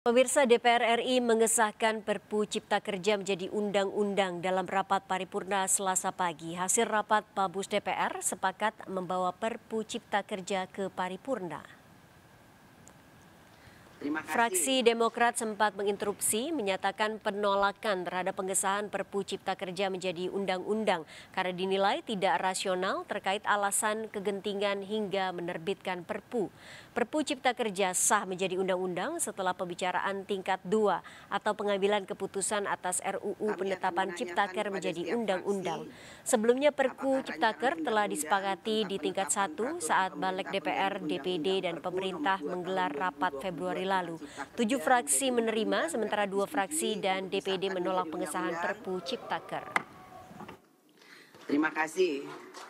Pemirsa DPR RI mengesahkan Perpu Cipta Kerja menjadi undang-undang dalam rapat paripurna Selasa pagi. Hasil rapat Pabus DPR sepakat membawa Perpu Cipta Kerja ke paripurna. Fraksi Demokrat sempat menginterupsi menyatakan penolakan terhadap pengesahan Perpu Cipta Kerja menjadi undang-undang karena dinilai tidak rasional terkait alasan kegentingan hingga menerbitkan Perpu. Perpu Cipta Kerja sah menjadi undang-undang setelah pembicaraan tingkat 2 atau pengambilan keputusan atas RUU Kami penetapan Ciptaker menjadi undang-undang. Sebelumnya Perpu Kerja telah disepakati di tingkat 1 saat Balik DPR, DPD, dan pemerintah menggelar rapat Februari lalu. Tujuh fraksi menerima, sementara dua fraksi dan DPD menolak pengesahan Perpu Ciptaker. Terima kasih.